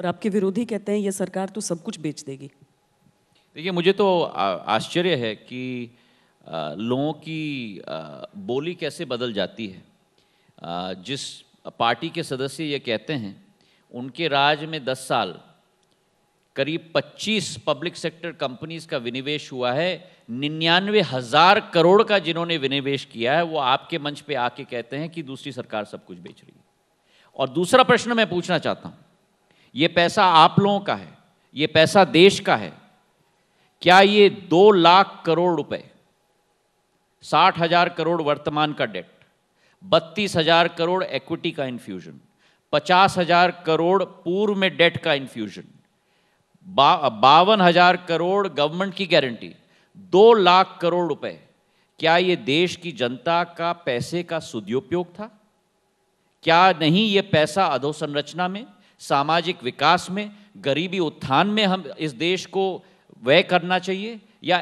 और आपके विरोधी कहते हैं ये सरकार तो सब कुछ बेच देगी देखिए मुझे तो आश्चर्य है कि लोगों की बोली कैसे बदल जाती है जिस पार्टी के सदस्य ये कहते हैं उनके राज में 10 साल करीब 25 पब्लिक सेक्टर कंपनीज का विनिवेश हुआ है निन्यानवे हज़ार करोड़ का जिन्होंने विनिवेश किया है वो आपके मंच पे आके कहते हैं कि दूसरी सरकार सब कुछ बेच रही है और दूसरा प्रश्न मैं पूछना चाहता हूं ये पैसा आप लोगों का है ये पैसा देश का है क्या ये दो लाख करोड़ रुपए साठ हजार करोड़ वर्तमान का डेट बत्तीस हजार करोड़ इक्विटी का इन्फ्यूजन पचास हजार करोड़ पूर्व में डेट का इन्फ्यूजन बावन हजार करोड़ गवर्नमेंट की गारंटी दो लाख करोड़ रुपए क्या ये देश की जनता का पैसे का सदुपयोग था क्या नहीं ये पैसा अधोसंरचना में सामाजिक विकास में गरीबी उत्थान में हम इस देश को व्यय करना चाहिए या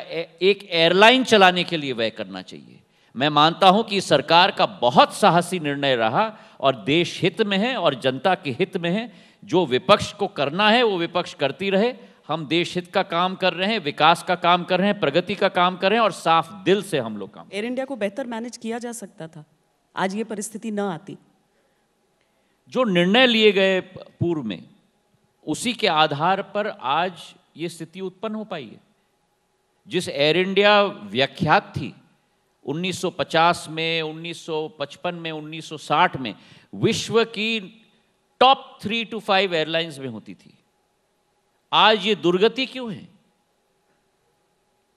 एक एयरलाइन चलाने के लिए व्यय करना चाहिए मैं मानता हूं कि सरकार का बहुत साहसी निर्णय रहा और देश हित में है और जनता के हित में है जो विपक्ष को करना है वो विपक्ष करती रहे हम देश हित का काम कर रहे हैं विकास का काम कर रहे हैं प्रगति का काम कर रहे हैं और साफ दिल से हम लोग काम एयर इंडिया को बेहतर मैनेज किया जा सकता था आज ये परिस्थिति न आती जो निर्णय लिए गए पूर्व में उसी के आधार पर आज ये स्थिति उत्पन्न हो पाई है जिस एयर इंडिया व्याख्यात थी 1950 में 1955 में 1960 में विश्व की top three two five airlines में होती थी आज ये दुर्गति क्यों है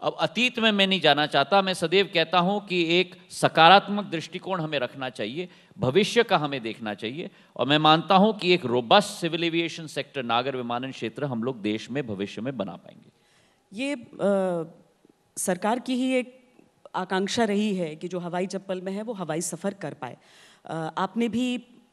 अब अतीत में मैं नहीं जाना चाहता मैं सदैव कहता हूं कि एक सकारात्मक दृष्टिकोण हमें रखना चाहिए भविष्य का हमें देखना चाहिए और मैं मानता हूं कि एक रोबस्ट सिविल एविएशन सेक्टर नागर विमानन क्षेत्र हम लोग देश में भविष्य में बना पाएंगे ये आ, सरकार की ही एक आकांक्षा रही है कि जो हवाई चप्पल में है वो हवाई सफ़र कर पाए आ, आपने भी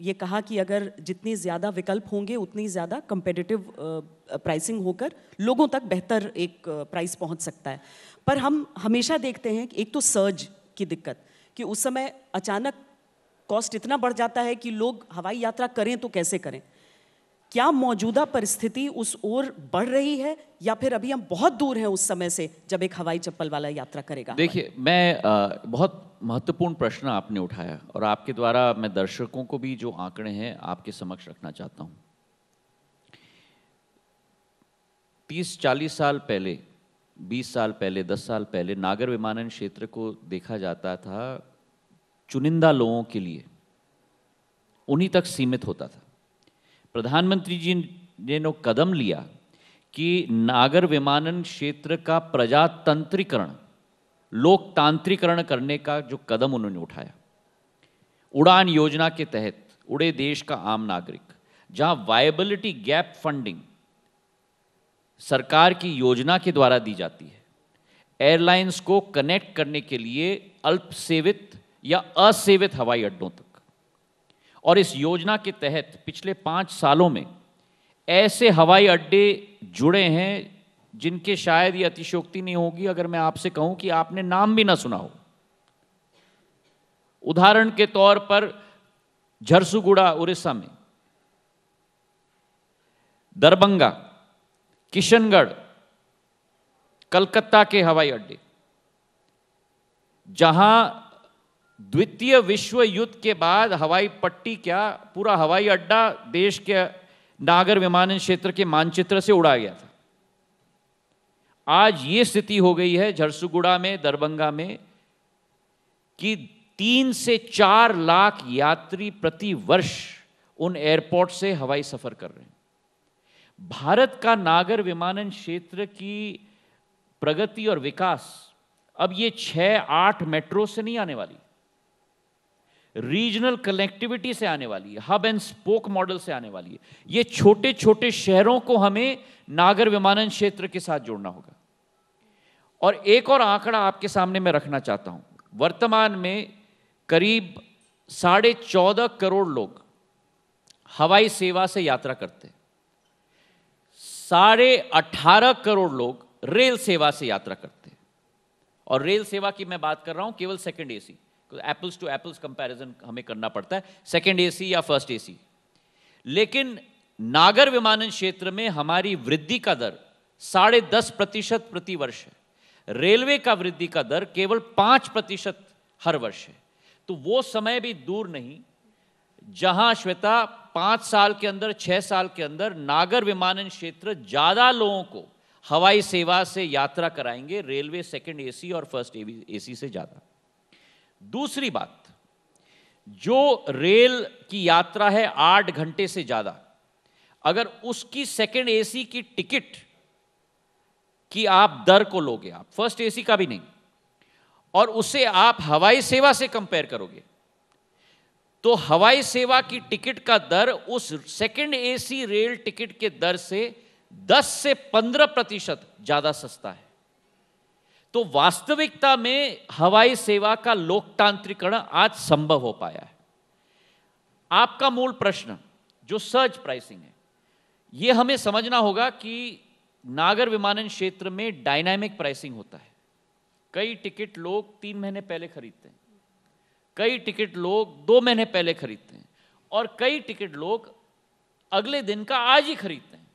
ये कहा कि अगर जितने ज़्यादा विकल्प होंगे उतनी ज़्यादा कंपेटिटिव प्राइसिंग होकर लोगों तक बेहतर एक प्राइस पहुंच सकता है पर हम हमेशा देखते हैं कि एक तो सर्ज की दिक्कत कि उस समय अचानक कॉस्ट इतना बढ़ जाता है कि लोग हवाई यात्रा करें तो कैसे करें क्या मौजूदा परिस्थिति उस ओर बढ़ रही है या फिर अभी हम बहुत दूर हैं उस समय से जब एक हवाई चप्पल वाला यात्रा करेगा देखिए मैं आ, बहुत महत्वपूर्ण प्रश्न आपने उठाया और आपके द्वारा मैं दर्शकों को भी जो आंकड़े हैं आपके समक्ष रखना चाहता हूं तीस चालीस साल पहले बीस साल पहले दस साल पहले नागर विमानन क्षेत्र को देखा जाता था चुनिंदा लोगों के लिए उन्हीं तक सीमित होता था प्रधानमंत्री जी ने नो कदम लिया कि नागर विमानन क्षेत्र का प्रजातंत्रीकरण लोकतांत्रिकरण करने का जो कदम उन्होंने उठाया उड़ान योजना के तहत उड़े देश का आम नागरिक जहां वायबिलिटी गैप फंडिंग सरकार की योजना के द्वारा दी जाती है एयरलाइंस को कनेक्ट करने के लिए अल्पसेवित या असेवित हवाई अड्डों तक और इस योजना के तहत पिछले पाँच सालों में ऐसे हवाई अड्डे जुड़े हैं जिनके शायद ये अतिशोक्ति नहीं होगी अगर मैं आपसे कहूं कि आपने नाम भी ना सुना हो उदाहरण के तौर पर झरसुगुड़ा उड़ीसा में दरभंगा किशनगढ़ कलकत्ता के हवाई अड्डे जहां द्वितीय विश्व युद्ध के बाद हवाई पट्टी क्या पूरा हवाई अड्डा देश के नागर विमानन क्षेत्र के मानचित्र से उड़ा गया था आज ये स्थिति हो गई है झरसुगुड़ा में दरभंगा में कि तीन से चार लाख यात्री प्रति वर्ष उन एयरपोर्ट से हवाई सफर कर रहे हैं भारत का नागर विमानन क्षेत्र की प्रगति और विकास अब ये छः आठ मेट्रो से नहीं आने वाली रीजनल कनेक्टिविटी से आने वाली है हब एंड स्पोक मॉडल से आने वाली है ये छोटे छोटे शहरों को हमें नागर विमानन क्षेत्र के साथ जोड़ना होगा और एक और आंकड़ा आपके सामने मैं रखना चाहता हूं वर्तमान में करीब साढ़े चौदह करोड़ लोग हवाई सेवा से यात्रा करते साढ़े अठारह करोड़ लोग रेल सेवा से यात्रा करते हैं और रेल सेवा की मैं बात कर रहा हूं केवल second AC apples to apples comparison हमें करना पड़ता है सेकंड एसी या फर्स्ट एसी लेकिन नागर विमानन क्षेत्र में हमारी वृद्धि का दर साढ़े दस प्रतिशत प्रति वर्ष है रेलवे का वृद्धि का दर केवल पांच प्रतिशत हर वर्ष है तो वो समय भी दूर नहीं जहां श्वेता पांच साल के अंदर छह साल के अंदर नागर विमानन क्षेत्र ज़्यादा लोगों को हवाई सेवा से यात्रा कराएंगे रेलवे सेकेंड एसी और फर्स्ट एसी से ज़्यादा दूसरी बात जो रेल की यात्रा है आठ घंटे से ज़्यादा अगर उसकी सेकेंड एसी की टिकट की आप दर को लोगे आप फर्स्ट एसी का भी नहीं और उसे आप हवाई सेवा से कंपेयर करोगे तो हवाई सेवा की टिकट का दर उस सेकेंड एसी रेल टिकट के दर से 10 से 15 प्रतिशत ज़्यादा सस्ता है तो वास्तविकता में हवाई सेवा का लोकतांत्रिकरण आज संभव हो पाया है आपका मूल प्रश्न जो सर्च प्राइसिंग है यह हमें समझना होगा कि नागर विमानन क्षेत्र में डायनामिक प्राइसिंग होता है कई टिकट लोग तीन महीने पहले खरीदते हैं कई टिकट लोग दो महीने पहले खरीदते हैं और कई टिकट लोग अगले दिन का आज ही खरीदते हैं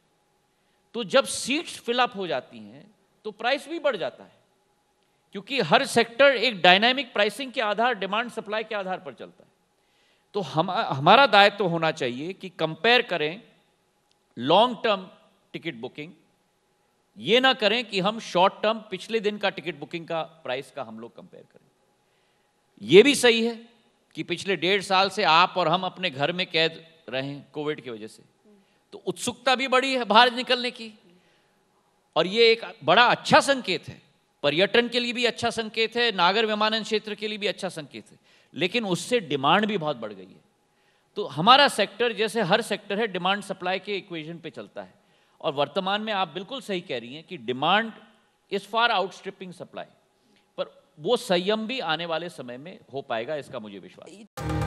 तो जब सीट्स फिलअप हो जाती हैं तो प्राइस भी बढ़ जाता है क्योंकि हर सेक्टर एक डायनामिक प्राइसिंग के आधार डिमांड सप्लाई के आधार पर चलता है तो हम हमारा दायित्व तो होना चाहिए कि कंपेयर करें लॉन्ग टर्म टिकट बुकिंग ये ना करें कि हम शॉर्ट टर्म पिछले दिन का टिकट बुकिंग का प्राइस का हम लोग कंपेयर करें यह भी सही है कि पिछले डेढ़ साल से आप और हम अपने घर में कैद रहे हैं कोविड की वजह से तो उत्सुकता भी बड़ी है बाहर निकलने की और ये एक बड़ा अच्छा संकेत है पर्यटन के लिए भी अच्छा संकेत है नागर विमानन क्षेत्र के लिए भी अच्छा संकेत है लेकिन उससे डिमांड भी बहुत बढ़ गई है तो हमारा सेक्टर जैसे हर सेक्टर है डिमांड सप्लाई के इक्वेशन पे चलता है और वर्तमान में आप बिल्कुल सही कह रही हैं कि demand is far outstripping supply पर वो संयम भी आने वाले समय में हो पाएगा इसका मुझे विश्वास